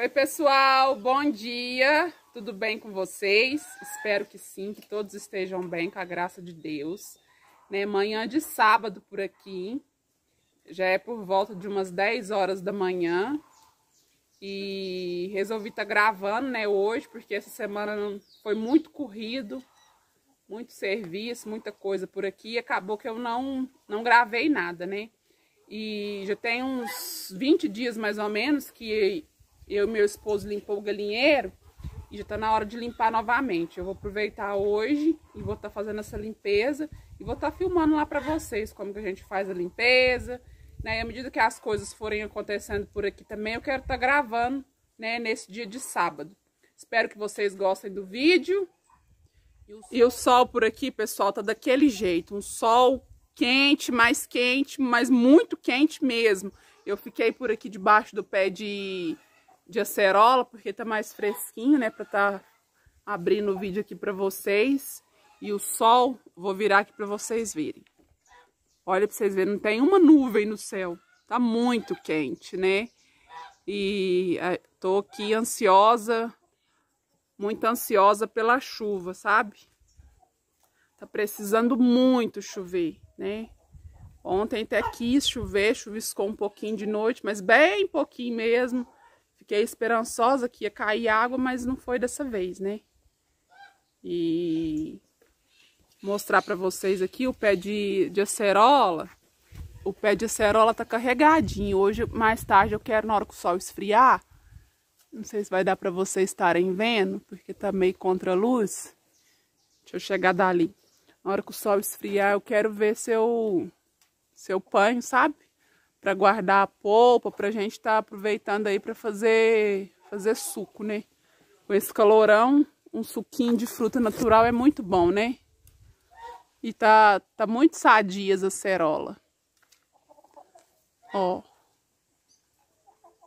Oi, pessoal, bom dia. Tudo bem com vocês? Espero que sim, que todos estejam bem, com a graça de Deus. Né, manhã de sábado por aqui, já é por volta de umas 10 horas da manhã. E resolvi estar tá gravando, né, hoje, porque essa semana foi muito corrido, muito serviço, muita coisa por aqui. acabou que eu não, não gravei nada, né? E já tem uns 20 dias mais ou menos que eu e meu esposo limpou o galinheiro e já tá na hora de limpar novamente. Eu vou aproveitar hoje e vou estar tá fazendo essa limpeza e vou estar tá filmando lá para vocês como que a gente faz a limpeza, né? E à medida que as coisas forem acontecendo por aqui também, eu quero estar tá gravando, né, nesse dia de sábado. Espero que vocês gostem do vídeo. E o, e o sol por aqui, pessoal, tá daquele jeito, um sol quente, mais quente, mas muito quente mesmo. Eu fiquei por aqui debaixo do pé de de acerola, porque tá mais fresquinho, né? Pra tá abrindo o vídeo aqui pra vocês. E o sol, vou virar aqui pra vocês verem. Olha pra vocês verem, não tem uma nuvem no céu. Tá muito quente, né? E é, tô aqui ansiosa, muito ansiosa pela chuva, sabe? Tá precisando muito chover, né? Ontem até quis chover, chuviscou um pouquinho de noite, mas bem pouquinho mesmo fiquei esperançosa que ia cair água, mas não foi dessa vez, né? E mostrar para vocês aqui o pé de, de acerola. O pé de acerola tá carregadinho. Hoje, mais tarde, eu quero, na hora que o sol esfriar, não sei se vai dar para vocês estarem vendo, porque tá meio contra a luz. Deixa eu chegar dali. Na hora que o sol esfriar, eu quero ver seu seu panho, sabe? para guardar a polpa, para a gente estar tá aproveitando aí para fazer, fazer suco, né? Com esse calorão, um suquinho de fruta natural é muito bom, né? E tá, tá muito sadias a cerola. Ó.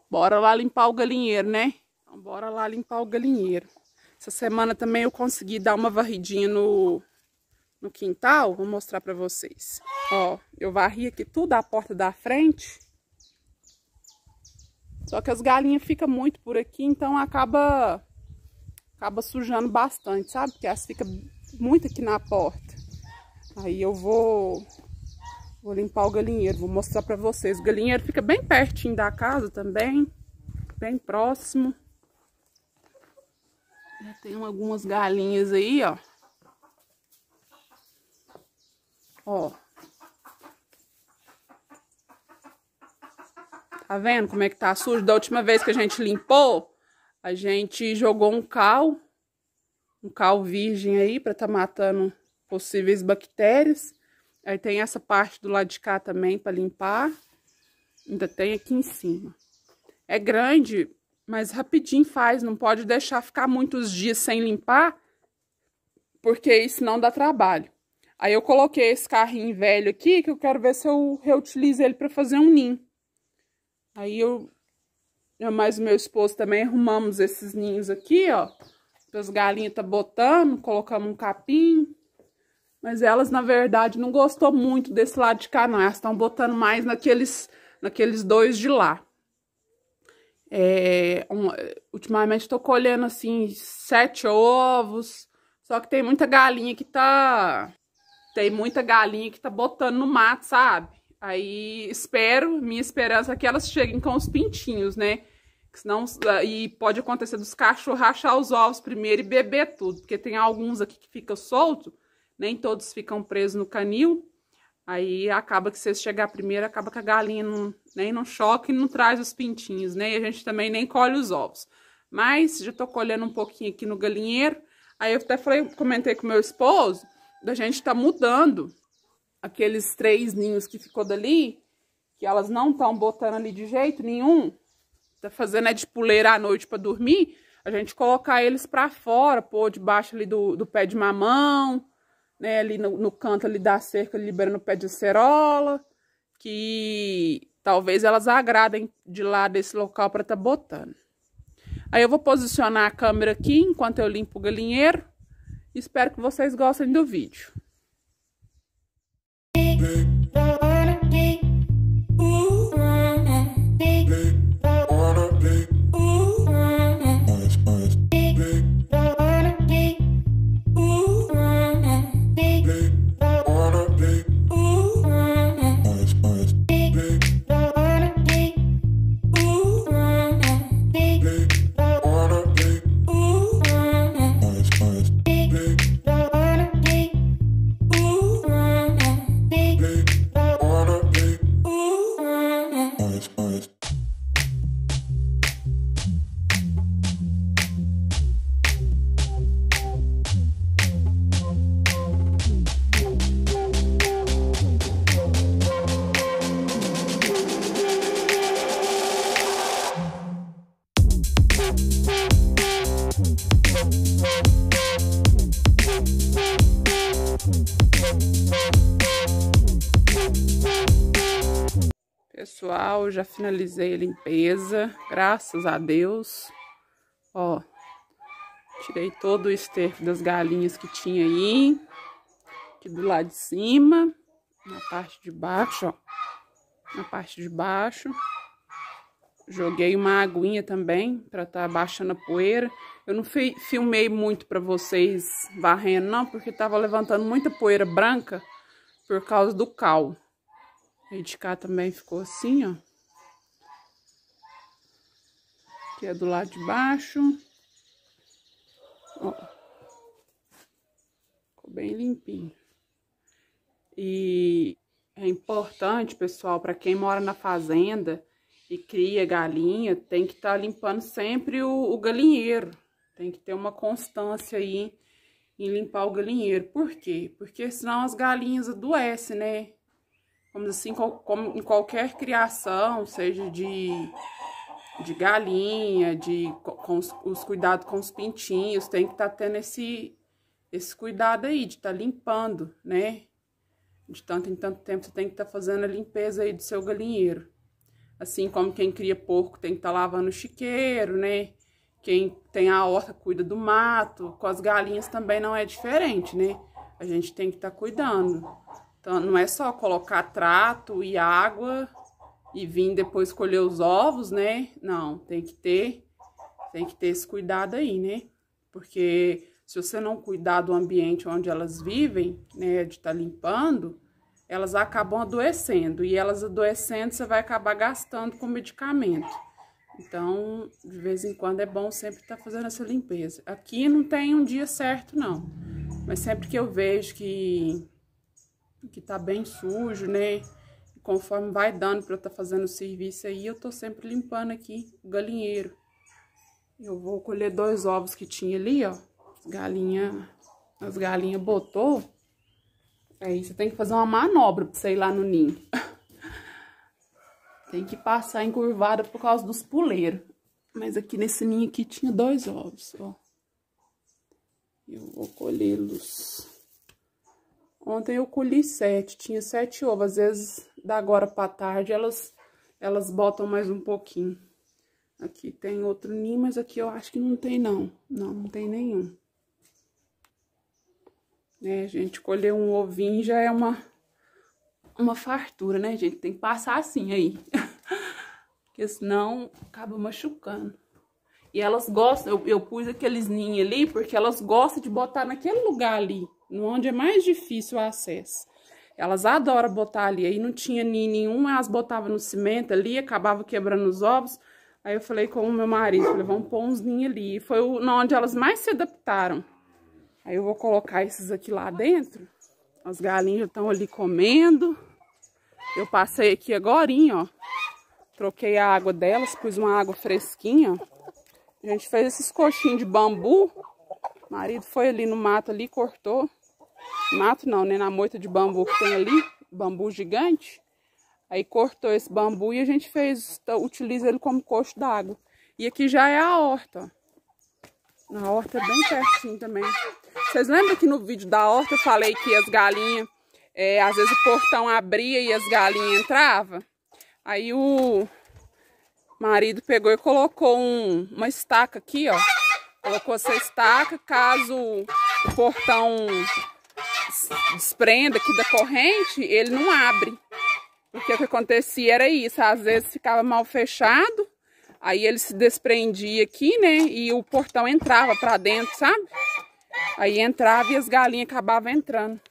Bora lá limpar o galinheiro, né? Então, bora lá limpar o galinheiro. Essa semana também eu consegui dar uma varridinha no, no quintal, vou mostrar para vocês. Ó, eu varri aqui tudo a porta da frente. Só que as galinhas ficam muito por aqui, então acaba acaba sujando bastante, sabe? Porque elas ficam muito aqui na porta. Aí eu vou vou limpar o galinheiro, vou mostrar para vocês. O galinheiro fica bem pertinho da casa também, bem próximo. Já tem algumas galinhas aí, ó. Ó. Tá vendo como é que tá sujo? Da última vez que a gente limpou, a gente jogou um cal, um cal virgem aí, pra tá matando possíveis bactérias. Aí tem essa parte do lado de cá também pra limpar. Ainda tem aqui em cima. É grande, mas rapidinho faz, não pode deixar ficar muitos dias sem limpar, porque isso não dá trabalho. Aí eu coloquei esse carrinho velho aqui, que eu quero ver se eu reutilizo ele para fazer um ninho. Aí eu, eu mais o meu esposo também arrumamos esses ninhos aqui, ó. As galinhas tá botando, colocamos um capim. Mas elas, na verdade, não gostou muito desse lado de cá, não. Elas estão botando mais naqueles, naqueles dois de lá. É, um, ultimamente tô colhendo, assim, sete ovos. Só que tem muita galinha que tá tem muita galinha que tá botando no mato, sabe? Aí espero, minha esperança é que elas cheguem com os pintinhos, né? Senão, ah, e pode acontecer dos cachorros rachar os ovos primeiro e beber tudo, porque tem alguns aqui que ficam soltos, nem todos ficam presos no canil. Aí acaba que se eles chegar primeiro, acaba que a galinha não, nem não choca e não traz os pintinhos, né? E a gente também nem colhe os ovos. Mas já tô colhendo um pouquinho aqui no galinheiro. Aí eu até falei, comentei com meu esposo da gente estar tá mudando aqueles três ninhos que ficou dali, que elas não estão botando ali de jeito nenhum, tá fazendo é de puleira à noite para dormir, a gente colocar eles para fora, pôr debaixo ali do, do pé de mamão, né, ali no, no canto ali da cerca, liberando o pé de acerola, que talvez elas agradem de lá desse local para tá botando. Aí eu vou posicionar a câmera aqui enquanto eu limpo o galinheiro. Espero que vocês gostem do vídeo. já finalizei a limpeza, graças a Deus. Ó, tirei todo o esterco das galinhas que tinha aí, aqui do lado de cima, na parte de baixo, ó, na parte de baixo. Joguei uma aguinha também para tá baixando a poeira. Eu não fi filmei muito para vocês varrendo não, porque tava levantando muita poeira branca por causa do cal. E de cá também ficou assim, ó. que é do lado de baixo. Ó. Ficou bem limpinho. E é importante, pessoal, para quem mora na fazenda e cria galinha, tem que estar tá limpando sempre o, o, galinheiro. Tem que ter uma constância aí em limpar o galinheiro. Por quê? Porque senão as galinhas adoecem, né? Vamos assim, como em qualquer criação, seja de de galinha, de com os, os cuidados com os pintinhos, tem que estar tá tendo esse, esse cuidado aí, de estar tá limpando, né? De tanto em tanto tempo você tem que estar tá fazendo a limpeza aí do seu galinheiro. Assim como quem cria porco tem que estar tá lavando o chiqueiro, né? Quem tem a horta cuida do mato, com as galinhas também não é diferente, né? A gente tem que estar tá cuidando. Então, não é só colocar trato e água e vir depois colher os ovos, né? Não, tem que ter, tem que ter esse cuidado aí, né? Porque se você não cuidar do ambiente onde elas vivem, né, de estar tá limpando, elas acabam adoecendo. E elas adoecendo, você vai acabar gastando com medicamento. Então, de vez em quando é bom sempre estar tá fazendo essa limpeza. Aqui não tem um dia certo, não. Mas sempre que eu vejo que, que tá bem sujo, né? conforme vai dando para eu estar tá fazendo o serviço aí, eu tô sempre limpando aqui o galinheiro. Eu vou colher dois ovos que tinha ali, ó. Galinha, as galinhas botou. Aí você tem que fazer uma manobra pra você ir lá no ninho. tem que passar encurvada por causa dos puleiros. Mas aqui nesse ninho aqui tinha dois ovos, ó. Eu vou colhê-los. Ontem eu colhi sete, tinha sete ovos. Às vezes da agora para tarde, elas, elas botam mais um pouquinho. Aqui tem outro ninho, mas aqui eu acho que não tem, não. Não, não tem nenhum. Né, gente, colher um ovinho já é uma, uma fartura, né, gente? Tem que passar assim aí. Porque senão acaba machucando. E elas gostam, eu, eu pus aqueles ninhos ali porque elas gostam de botar naquele lugar ali, onde é mais difícil o acesso. Elas adoram botar ali. Aí não tinha ninho nenhum, elas botavam no cimento ali, acabava quebrando os ovos. Aí eu falei com o meu marido, falei, vamos pôr uns ninhos ali. E foi onde elas mais se adaptaram. Aí eu vou colocar esses aqui lá dentro. As galinhas já estão ali comendo. Eu passei aqui agorinha, ó. Troquei a água delas, pus uma água fresquinha. A gente fez esses coxinhos de bambu. O marido foi ali no mato ali, cortou. Mato não, né? Na moita de bambu que tem ali, bambu gigante. Aí cortou esse bambu e a gente fez, tá, utiliza ele como coxo d'água. E aqui já é a horta, ó. A horta é bem pertinho também. Vocês lembram que no vídeo da horta eu falei que as galinhas, é, às vezes o portão abria e as galinhas entravam? Aí o marido pegou e colocou um, uma estaca aqui, ó. Colocou essa estaca, caso o portão desprenda aqui da corrente, ele não abre. Porque o que acontecia era isso, às vezes ficava mal fechado, aí ele se desprendia aqui, né? E o portão entrava pra dentro, sabe? Aí entrava e as galinhas acabavam entrando.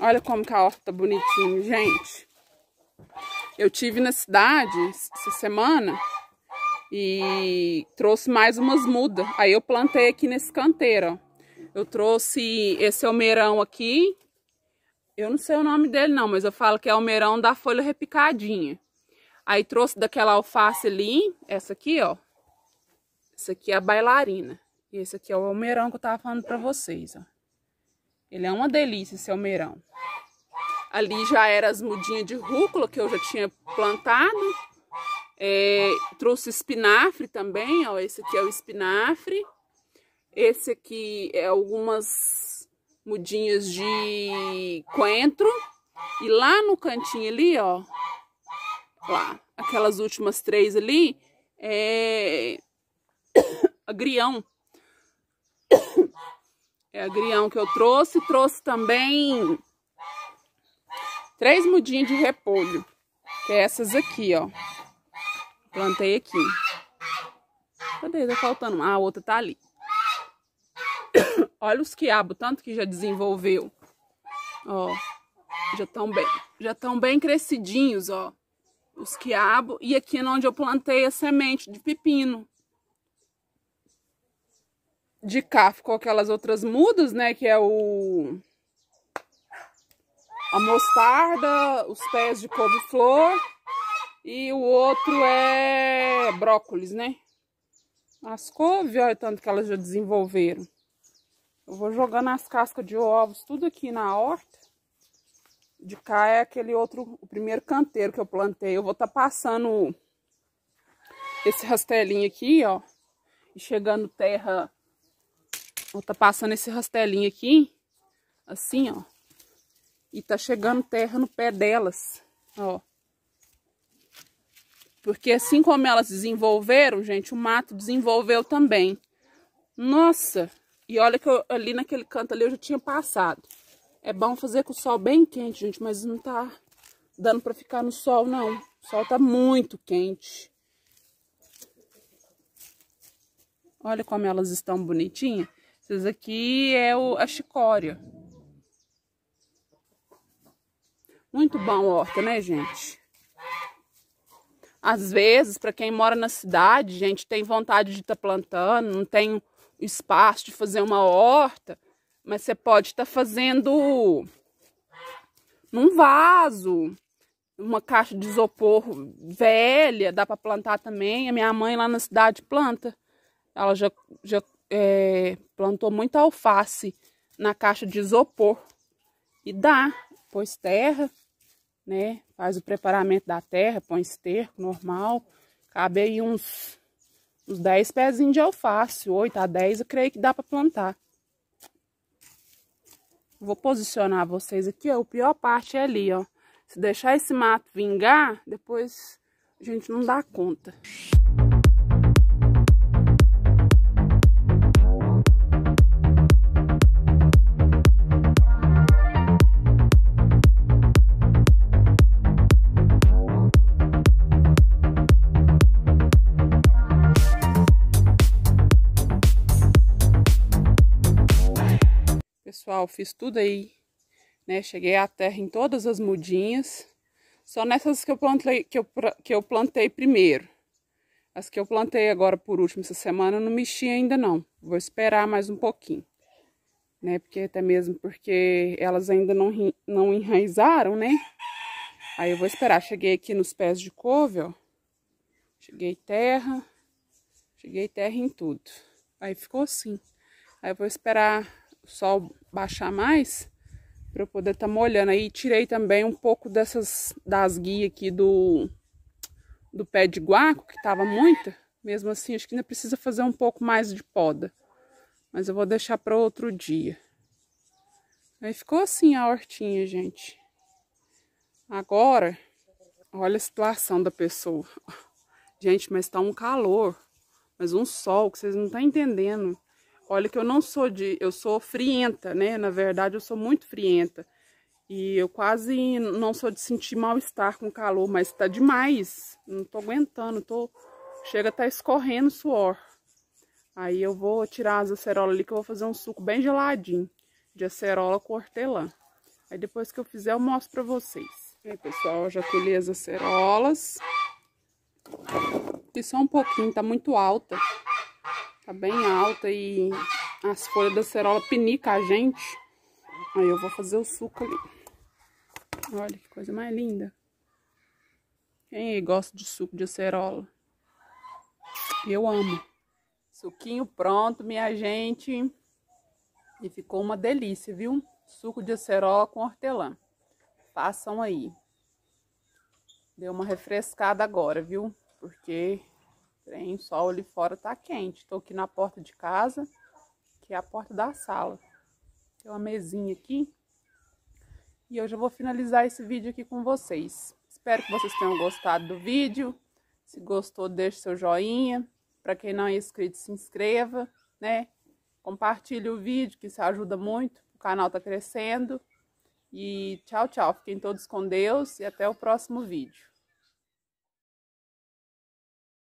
Olha como que a horta tá bonitinha, gente. Eu tive na cidade essa semana e trouxe mais umas mudas. Aí eu plantei aqui nesse canteiro, ó. Eu trouxe esse almeirão aqui. Eu não sei o nome dele não, mas eu falo que é almeirão da folha repicadinha. Aí trouxe daquela alface ali, essa aqui, ó. Essa aqui é a bailarina. E esse aqui é o almeirão que eu tava falando pra vocês, ó. Ele é uma delícia esse almeirão. Ali já era as mudinhas de rúcula que eu já tinha plantado. É, trouxe espinafre também, ó. Esse aqui é o espinafre. Esse aqui é algumas mudinhas de coentro. E lá no cantinho ali, ó, lá, aquelas últimas três ali, é agrião. É agrião que eu trouxe. Trouxe também três mudinhas de repolho. Que é essas aqui, ó. Plantei aqui. Cadê? Tá faltando uma. Ah, a outra tá ali. Olha os quiabos, tanto que já desenvolveu. Ó, já estão bem, já estão bem crescidinhos, ó. Os quiabos. E aqui é onde eu plantei a semente de pepino. De cá ficou aquelas outras mudas, né? Que é o... A mostarda, os pés de couve-flor. E o outro é brócolis, né? As couve, olha tanto que elas já desenvolveram. Eu vou jogando as cascas de ovos tudo aqui na horta. De cá é aquele outro, o primeiro canteiro que eu plantei. Eu vou estar tá passando esse rastelinho aqui, ó. E chegando terra, vou estar tá passando esse rastelinho aqui, assim, ó. E tá chegando terra no pé delas, ó. Porque assim como elas desenvolveram, gente, o mato desenvolveu também. Nossa! E olha que eu, ali naquele canto ali eu já tinha passado. É bom fazer com o sol bem quente, gente, mas não tá dando pra ficar no sol, não. O sol tá muito quente. Olha como elas estão bonitinhas. Essas aqui é o, a chicória. Muito bom horta, né, gente? Às vezes, para quem mora na cidade, gente, tem vontade de estar tá plantando, não tem espaço de fazer uma horta, mas você pode estar tá fazendo num vaso, uma caixa de isopor velha, dá para plantar também. A minha mãe lá na cidade planta. Ela já, já é, plantou muita alface na caixa de isopor. E dá, pôs terra, né? Faz o preparamento da terra, põe esterco normal. Cabe aí uns uns 10 pezinhos de alface, 8 a 10, eu creio que dá para plantar. Vou posicionar vocês aqui, ó. A pior parte é ali, ó. Se deixar esse mato vingar, depois a gente não dá conta. pessoal, fiz tudo aí, né? Cheguei a terra em todas as mudinhas, só nessas que eu plantei, que eu, que eu plantei primeiro. As que eu plantei agora por último essa semana eu não mexi ainda não. Vou esperar mais um pouquinho, né? Porque até mesmo porque elas ainda não não enraizaram, né? Aí eu vou esperar. Cheguei aqui nos pés de couve, ó. Cheguei terra, cheguei terra em tudo. Aí ficou assim. Aí eu vou esperar sol baixar mais, para eu poder estar tá molhando. Aí tirei também um pouco dessas das guias aqui do, do pé de guaco, que tava muita. Mesmo assim, acho que ainda precisa fazer um pouco mais de poda. Mas eu vou deixar para outro dia. Aí ficou assim a hortinha, gente. Agora, olha a situação da pessoa. Gente, mas tá um calor, mas um sol que vocês não estão tá entendendo. Olha que eu não sou de... Eu sou frienta, né? Na verdade, eu sou muito frienta. E eu quase não sou de sentir mal-estar com calor, mas tá demais. Não tô aguentando, tô... Chega a tá escorrendo suor. Aí eu vou tirar as acerolas ali, que eu vou fazer um suco bem geladinho. De acerola com hortelã. Aí depois que eu fizer, eu mostro pra vocês. Aí, pessoal, já colhi as acerolas. E só um pouquinho, tá muito alta. Tá bem alta e as folhas da cerola pinica a gente. Aí eu vou fazer o suco ali. Olha que coisa mais linda. Quem aí gosta de suco de acerola? Eu amo. Suquinho pronto, minha gente. E ficou uma delícia, viu? Suco de acerola com hortelã. Façam aí. Deu uma refrescada agora, viu? Porque tem sol ali fora, tá quente. Estou aqui na porta de casa, que é a porta da sala. Tem uma mesinha aqui. E eu já vou finalizar esse vídeo aqui com vocês. Espero que vocês tenham gostado do vídeo. Se gostou, deixe seu joinha. Para quem não é inscrito, se inscreva, né? Compartilhe o vídeo, que isso ajuda muito. O canal tá crescendo. E tchau, tchau. Fiquem todos com Deus e até o próximo vídeo.